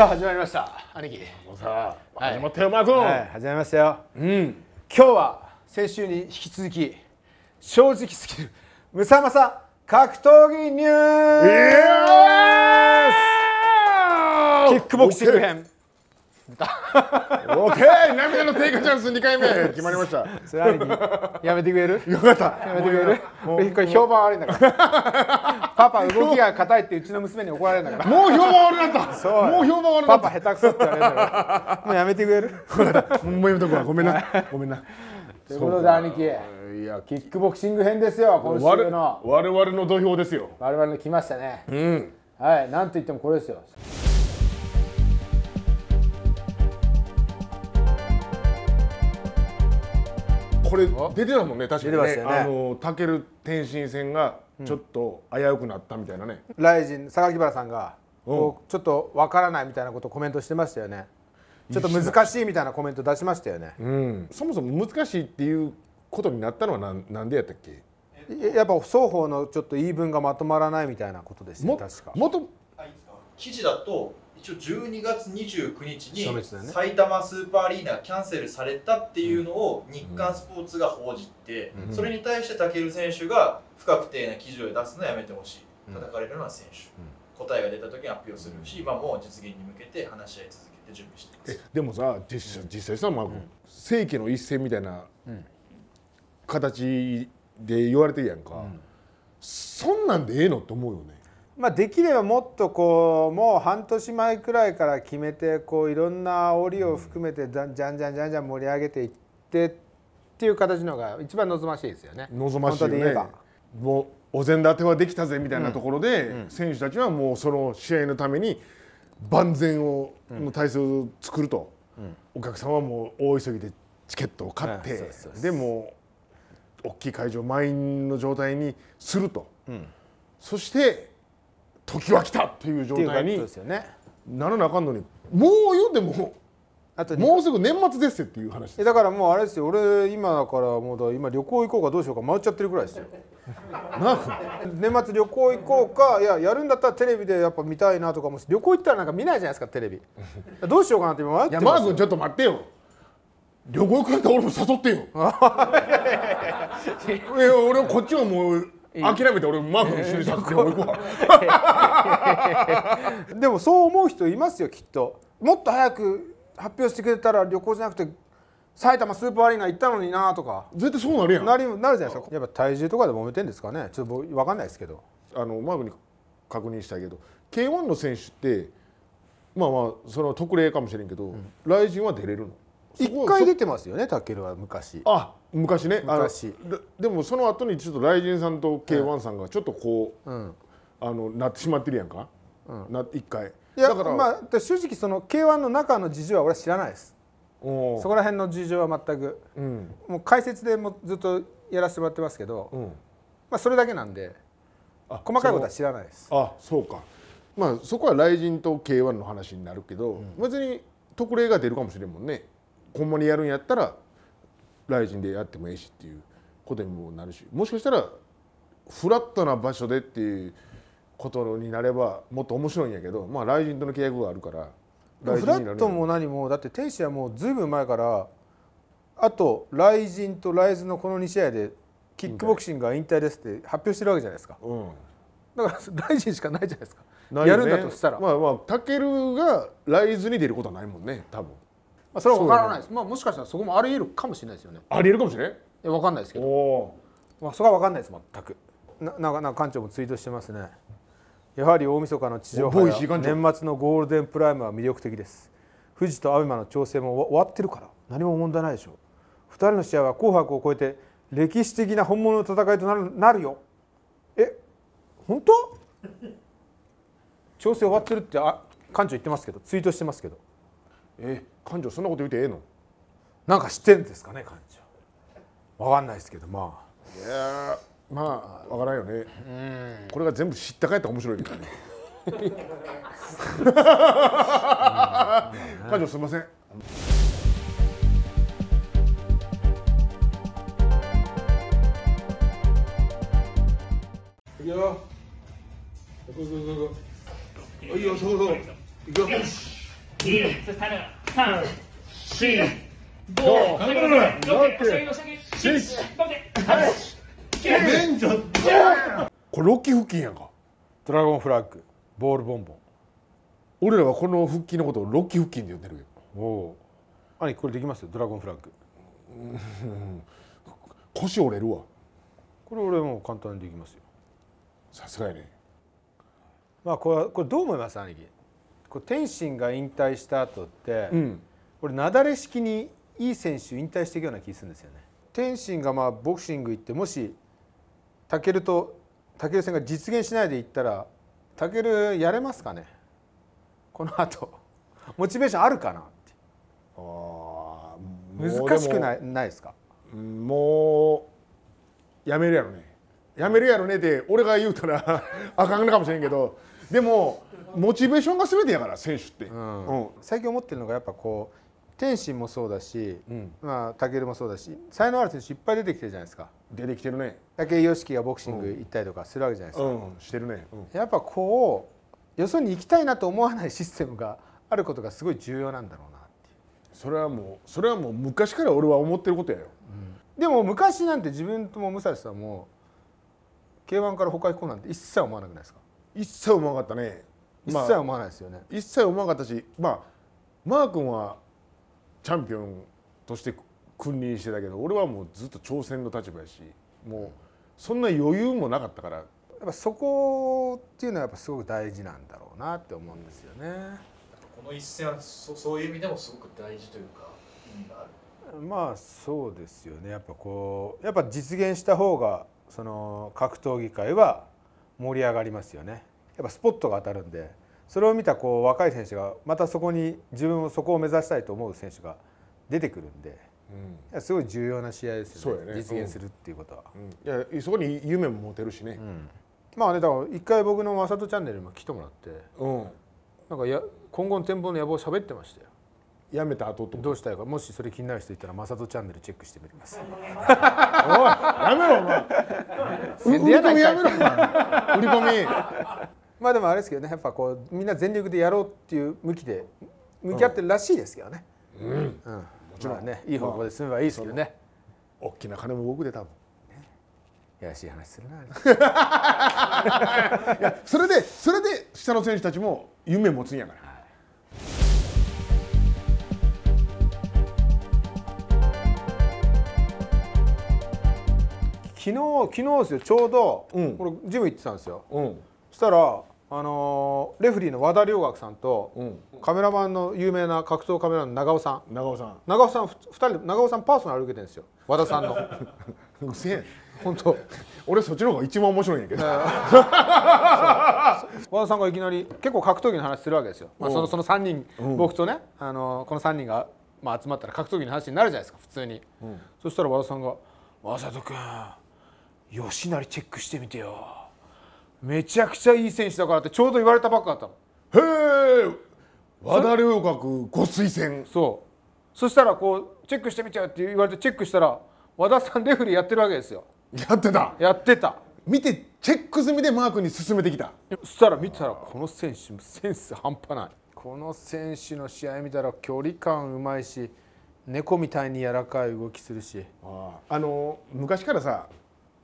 さあ始まりました兄貴もうさあ、始まったよマー君、はい、始まりましたようん今日は先週に引き続き正直すぎるムサマサ格闘技ニュースキックボクシング編出たオッケー涙の低下チャンス二回目決まりましたそラあーやめてくれるよかったやめてくれるもう、これ評判悪いんだからパパ動きが硬いってうちの娘に怒られるんだからもう評判悪くったそうもう評判悪くったパパ下手くそって言われるんだからもうやめてくれるもうやめとくわごめんなごめんな ということで兄貴いやキックボクシング編ですよ今週の我々の土俵ですよ我々の来ましたねうんはいなんといってもこれですよこれ出てたもんね確かにねねあのタケル天心戦がちょっと危うくなったみたいなね、うん、ライジン榊原さんがちょっとわからないみたいなことコメントしてましたよねちょっと難しいみたいなコメント出しましたよね、うん、そもそも難しいっていうことになったのはなんなんでやったっけやっぱ双方のちょっと言い分がまとまらないみたいなことですね確かもと記事だと一応12月29日に埼玉スーパーアリーナがキャンセルされたっていうのを日刊スポーツが報じて、それに対して武尊選手が不確定な記事を出すのはやめてほしい叩かれるのは選手、答えが出た時に発表するし今も実現に向けて話し合い続けて準備してますでもさ実実際さ、まあ世紀の一戦みたいな形で言われてるやんか、そんなんでええのって思うよねまあ、できればもっとこうもう半年前くらいから決めてこういろんな折りを含めてじゃんじゃんじゃんじゃん盛り上げていってっていう形のが一番望ましいですよね。望ましい、ね、もうお膳立てはできたぜみたいなところで、うんうん、選手たちはもうその試合のために万全を、うの体制を作ると、お客さんはもう大急ぎでチケットを買って、でも大きい会場満員の状態にすると、そして時は来たっていう状態にならなあかんのにもうんでもあともうすぐ年末ですよっていう話だからもうあれですよ俺今だからもうだ今旅行行こうかどうしようか迷っちゃってるぐらいですよ年末旅行行こうかいややるんだったらテレビでやっぱ見たいなとかも旅行行ったらなんか見ないじゃないですかテレビどうしようかなって今迷ってます山田君ちょっと待ってよ旅行行くんだ俺も誘ってよ いや俺こっちはもう諦めて俺マークと一緒にさせて俺行くわでもそう思う人いますよきっともっと早く発表してくれたら旅行じゃなくて埼玉スーパーアリーナ行ったのになとか絶対そうなるやんなるなるじゃないですかやっぱ体重とかで揉めてんですかねちょっと分かんないですけどあのマーフに確認したいけど K1 の選手ってまあまあその特例かもしれんけど、うん、は出れるの一回出てますよねタケルは昔あ昔ね昔でもその後にちょっと雷神さんと k 1さんがちょっとこう、うん、あのなってしまってるやんか、うん、な一回いやだからまあ正直その k 1の中の事情は俺は知らないですそこら辺の事情は全く、うん、もう解説でもずっとやらせてもらってますけど、うん、まあ、それだけなんで細かいことは知らないですあそうかまあそこは雷神と k 1の話になるけど、別に特例が出るかもしれんもんねほんまにやるんやったらライジンでやってもええしっていうことにもなるしもしかしたらフラットな場所でっていうことになればもっと面白いんやけどまあライジンとの契約があるからフラットも何もだって天使はもうずいぶん前からあとライジンとライズのこの2試合でキックボクシングが引退ですって発表してるわけじゃないですか、うん、だからライジンしかないじゃないですか、ね、やるんだとしたらまあまあたけるがライズに出ることはないもんね多分まあ、それは分からないです、ね、まあ、もしかしたらそこもあり得るかもしれないですよねあり得るかもしれない分かんないですけどまあ、そこは分かんないです全くなななんか館長もツイートしてますねやはり大晦日の地上波や年末のゴールデンプライムは魅力的です富士と a b e の調整も終わってるから何も問題ないでしょう2人の試合は「紅白」を超えて歴史的な本物の戦いとなるなるよえ本当調整終わってるってあ館長言ってますけどツイートしてますけどえ館長そんなこと言うてええのなんか知ってんですかね館長わかんないですけどまあいやまあわからんよねこれが全部知ったかやったら面白いけどね館長すいませんいくよ。行く行く行く。いいよ、そうそう。行くよ。三、四、五、六、これロッキー腹筋やんか。ドラゴンフラッグ、ボールボンボン。俺らはこの腹筋のことをロッキー腹筋で呼んでるけおお。兄これできますドラゴンフラッグ。腰折れるわ。これ俺も簡単にできますよ。さすがやね。まあこれこれどう思います兄貴。こう天心が引退した後って、うん、俺なだれ式にいい選手引退していくような気するんですよね。天心がまあボクシング行ってもしタケルとタケル戦が実現しないでいったらタケルやれますかねこの後モチベーションあるかなってあ難しくないないですかもうやめるやろねやめるやろねって俺が言うたらあかんのかもしれんけどでもモチベーションが全てやから選手って、うんうん、最近思ってるのがやっぱこう天心もそうだし、うん、まあ武もそうだし才能ある選手いっぱい出てきてるじゃないですか出てきてるね武井良樹がボクシング行ったりとかするわけじゃないですか、うんうん、してるね、やっぱこうよそに行きたいなと思わないシステムがあることがすごい重要なんだろうなそれはもうそれはもう昔から俺は思ってることやよ、でも昔なんて自分とも武蔵さんも k 1から他行こうなんて一切思わなくないですか一切思わなかったね、まあ、一切思わないですよね一切思わなかったしまあマー君はチャンピオンとして君臨してたけど俺はもうずっと挑戦の立場やしもうそんな余裕もなかったからやっぱそこっていうのはやっぱすごく大事なんだろうなって思うんですよね。この一戦はそそういう意味でもすごく大事というか意味がある。まあそうですよねやっぱこうやっぱ実現した方がその格闘技界は盛り上がりますよねやっぱスポットが当たるんでそれを見たこう若い選手がまたそこに自分をそこを目指したいと思う選手が出てくるんで、うん、すごい重要な試合ですよね、ね、実現するっていうことは、うんうん、いやそこに夢も持てるしね、うん、まあねだから一回僕の「わさとチャンネル」にも来てもらって、うん、なんかや今後の展望の野望を喋ってましたよやめた後とどうしたいかもしそれ気になる人いたらマサトチャンネルチェックしてみますおいやめろお前売り込みやめろ売り込みまあでもあれですけどねやっぱこうみんな全力でやろうっていう向きで向き合ってるらしいですけどねうん、うん、もちろん、まあ、ねいい方向で済めばいいですけどね、まあ、大きな金も動くで多分やらしい話するな いやそれでそれで下の選手たちも夢持つんやから昨日昨日ですよちょうど、うん、これジム行ってたんですよ、うん、そしたらあのー、レフリーの和田良学さんと、うん、カメラマンの有名な格闘カメラの長尾さん長尾さん長尾さん2人で長尾さんパーソナル受けてるんですよ和田さんのうせえ本当俺そっちの方が一番面白いんやけど 和田さんがいきなり結構格闘技の話するわけですよ、まあ、そのその3人、うん、僕とね、あのー、この3人が、まあ、集まったら格闘技の話になるじゃないですか普通に、うん、そしたら和田さんが「雅人君吉成チェックしてみてよめちゃくちゃいい選手だからってちょうど言われたばっかだったのへえ和田良学ご推薦そうそしたらこうチェックしてみちゃうって言われてチェックしたら和田さんレフリーやってるわけですよやってたやってた見てチェック済みでマークに進めてきたそしたら見たらこの選手センス半端ないこの選手の試合見たら距離感うまいし猫みたいに柔らかい動きするしあの昔からさ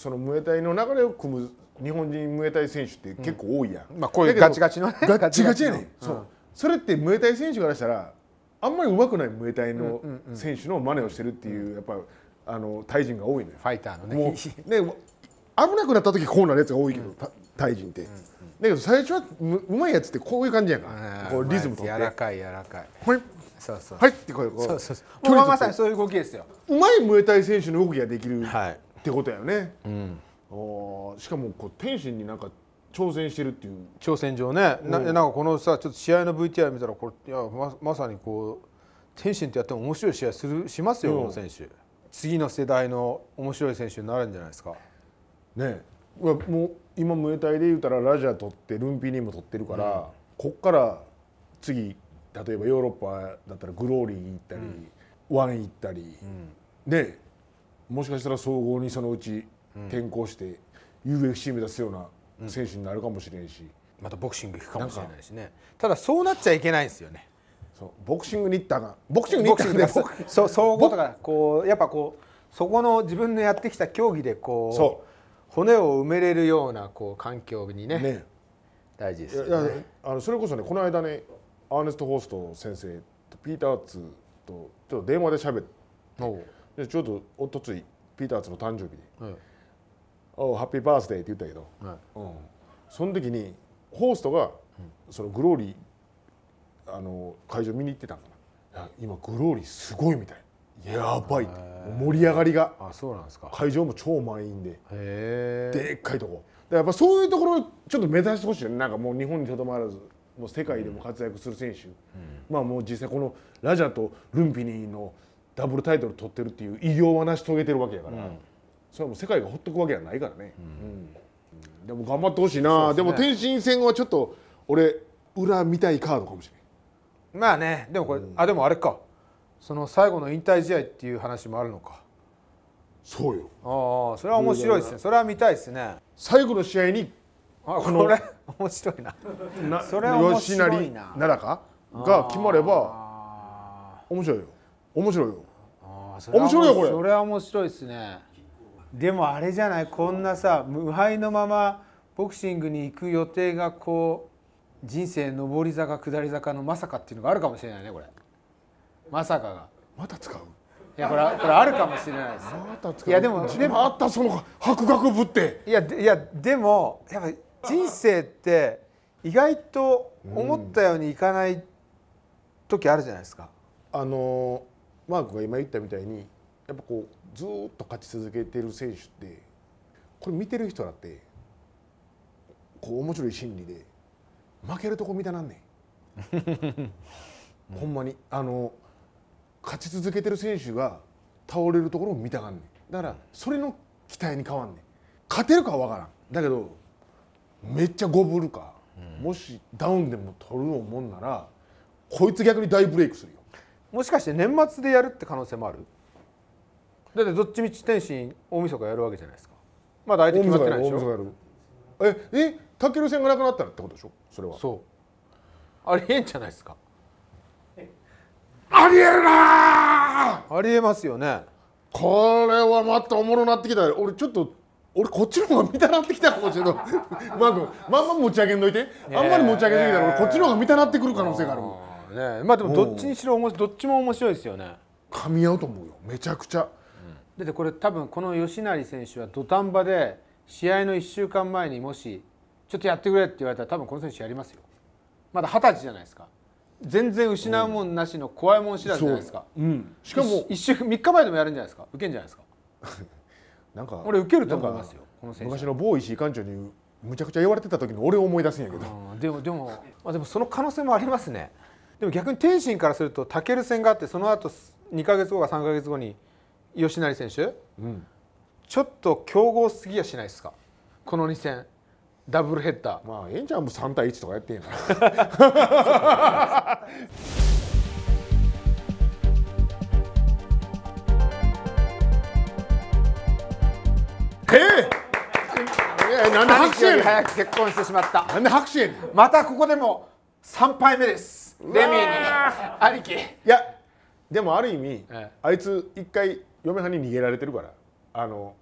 そのムエタイの流れを組む日本人ムエタイ選手って結構多いやん、うん、まあこういうガチガチのねガチガチやねん、そう、ん、それってムエタイ選手からしたらあんまり上手くないムエタイの選手の真似をしてるっていう、やっぱあのタイ人が多いのよファイターのねもうね危なくなった時こうなるやつが多いけど、うん、タイ人って、うんうん、だけど最初はうまいやつってこういう感じやんか、こうリズムとって柔らかい柔らかいはいそうそうはいってこうこうそうそうそうまさにそういう動きですようまいムエタイ選手の動きができる、はいってことやよね、うん、おしかもこう天心になんか挑戦してるっていう挑戦状ね、うん、ななんかこのさちょっと試合の VTR 見たらこれいやままさにこう天心てやっても面白い試合するしますよ、うん、この選手次の世代の面白い選手になるんじゃないですかねもう今ムエタイで言うたらラジャー取ってルンピーニも取ってるから、うん、こっから次例えばヨーロッパだったらグローリー行ったり、うん、ワン行ったり、うん、でもしかしたら総合にそのうち転向して UFC 目指すような選手になるかもしれんし、またボクシング行くかもしれないしねただそうなっちゃいけないんですよねそうボクシングに行ったがボクシングに行ったがそう総合とかこうやっぱこうそこの自分のやってきた競技でこう骨を埋めれるようなこう環境にね、ね、大事ですよねあのそれこそねこの間ねアーネスト・ホースト先生とピーター・アーツとちょっと電話で喋って。でちょうどおとついピーターズの誕生日で「はい、おハッピーバースデー」って言ったけど、はいうん、その時にホーストがそのグローリーあの会場見に行ってたんだ今グローリーすごいみたいやばい盛り上がりがあそうなんですか会場も超満員ででっかいとこやっぱそういうところちょっと目指してほしいなんかもう日本にとどまらずもう世界でも活躍する選手、うん、まあもう実際このラジャとルンピニーのダブルタイトル取ってるっていう偉業は成し遂げてるわけやから、それはもう世界がほっとくわけじゃないからね、でも頑張ってほしいなで,、も天心戦はちょっと俺裏見たいカードかもしれんまあねでもこれ、あでもあれかその最後の引退試合っていう話もあるのかそうよああそれは面白いですねそれは見たいですね最後の試合にあこれ面白いななそれは面白いな吉成奈良かが決まれば面白いよ面白いよ面白いよこれそれは面白いですねでもあれじゃないこんなさ無敗のままボクシングに行く予定がこう人生上り坂下り坂のまさかっていうのがあるかもしれないねこれまさかがまた使ういやこれこれあるかもしれないです。いやでもでもあったその博学ぶって。いやいやでもやっぱ人生って意外と思ったようにいかない時あるじゃないですか。うん、あのマークが今言ったみたいにやっぱこうずっと勝ち続けてる選手ってこれ見てる人だってこう面白い心理で負けるとこ見たなんねん ほんまにあの勝ち続けてる選手が倒れるところを見たがんねんだからそれの期待に変わんねん勝てるかは分からんだけどめっちゃゴブるか、うん、もしダウンでも取るもんならこいつ逆に大ブレイクするよもしかして年末でやるって可能性もあるだってどっちみち天心大晦日やるわけじゃないですかまだ相手決まってないでしょええタケル戦がなくなったらってことでしょそれはそうありえんじゃないですかありえるなありえますよねこれはまたおもろなってきた俺ちょっと俺こっちの方が見たなってきたかもしれない まあまんま持ち上げんどいて、あんまり持ち上げすぎたら俺こっちの方が見たなってくる可能性があるよねまあでもどっちにしろどっちも面白いですよね噛み合うと思うよめちゃくちゃ、うん、だってこれ多分この吉成選手は土壇場で試合の1週間前にもしちょっとやってくれって言われたら多分この選手やりますよまだ二十歳じゃないですか全然失うもんなしの怖いもん知らずじゃないですか、うん、しかも一週3日前でもやるんじゃないですか受けんじゃないですか なんか俺受けると思いますよこの選手昔の某石井館長にむちゃくちゃ言われてた時に俺を思い出すんやけどでもでも、まあ、でもその可能性もありますねでも逆に天心からするとタケル戦があってその後2か月後か3か月後に吉成選手、うん、ちょっと強豪すぎやしないですかこの2戦ダブルヘッダーまあええんちゃんも3対1とかやってんやな えー、で拍手早く結婚してしまったなで拍手やねんまたここでも3敗目ですレミーにりきいやでもある意味、あいつ一回嫁はんに逃げられてるからあの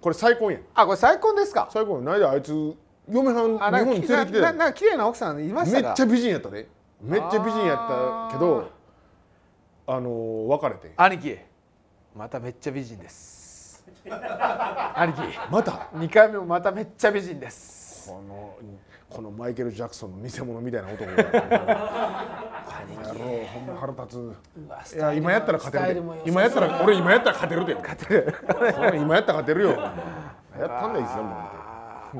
これ再婚やあこれ再婚ですか再婚ないであいつ嫁はん日本に連れてきてなな綺麗な奥さんいましためっちゃ美人やったでめっちゃ美人やったけどあの別れて兄貴まためっちゃ美人です兄貴 また2回目もまためっちゃ美人ですこのこのマイケル・ジャクソンの見偽物みたいな男が。やろうほんま腹立ついや今やったら勝てる今やったら俺今やったら勝てるで勝てる今やったら勝てるよやったんだいつだも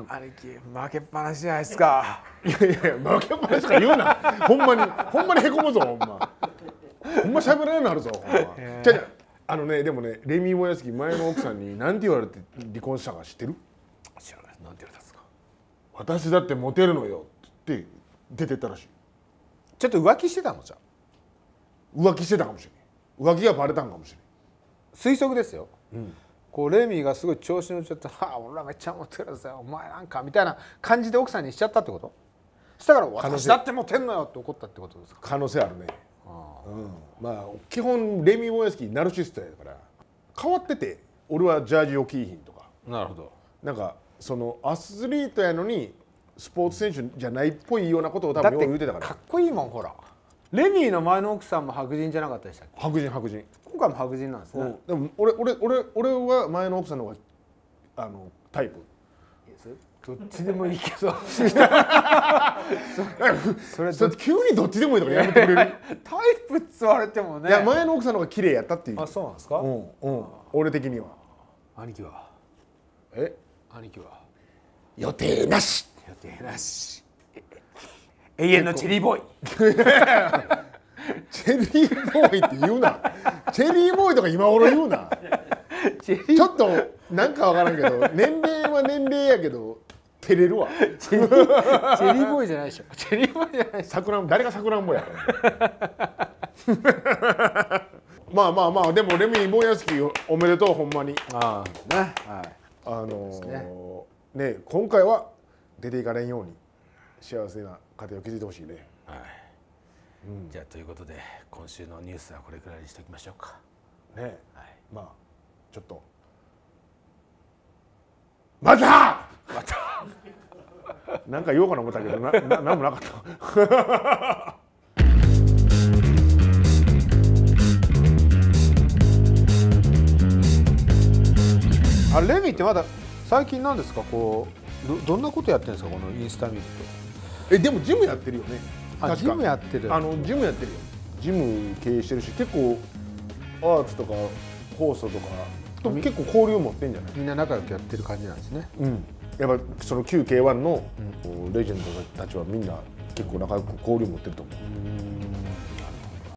ん兄貴負けっぱなしじゃないですかいやいや負けっぱなしか言うな ほんまにほんまにへこむぞほんまほんましゃべれなくなるぞほんま、えー、あのねでもねレミー・モヤスキ前の奥さんに何て言われて離婚したか知ってる知らないなんて言われた私だってモテるのよって出てったらしいちょっと浮気してたのじゃ浮気してたかもしれない浮気がバレたんかもしれない推測ですよ、うん、こうレミーがすごい調子乗っちゃって「はあ俺らめっちゃモテるぜお前なんか」みたいな感じで奥さんにしちゃったってことしたから「私だってモテんのよ」って怒ったってことですか可能性あるねうん、まあ基本レミー・モヤスキナルシストやから変わってて俺はジャージを着いひんとかなるほどなんかそのアスリートやのにスポーツ選手じゃないっぽいようなことを多分よく言うてたからかっこいいもんほらレミーの前の奥さんも白人じゃなかったでしたっけ白人白人今回も白人なんですね、うん、でも俺俺俺俺は前の奥さんの方があのタイプどっちでもいいけど それそれ急にどっちでもいいとかやめてくれる タイプっつわれてもねいや前の奥さんの方が綺麗やったっていうあそうなんですかうん、うん、俺的には兄貴はえ兄貴は予定なし予定なし永遠のチェリーボーイ チェリーボーイって言うなチェリーボーイとか今頃言うなちょっとなんかわからんけど年齢は年齢やけど照れるわチェリーボーイじゃないでしょチェリーボーイじゃないさくら桜誰がさくらんぼや まあまあまあでもレミー・ボーヤスキおめでとうほんまにああねはいあのね、ね、今回は出ていかれんように幸せな家庭を築いてほしいね。はいうん、じゃあということで今週のニュースはこれくらいにしておきましょうか。ね、はい、まあちょっとまたまた なんか言おうかな思ったけどなな何もなかった。あレミってまだ最近なんですかこうどんなことやってるんですかこのインスタ見るとえでもジムやってるよねあジムやってるあのジムやってるよジム経営してるし結構アーツとか酵素とかと結構交流持ってんじゃないみんな仲良くやってる感じなんですねうんやっぱその旧 K1 の、レジェンドたちはみんな結構仲良く交流持ってると思う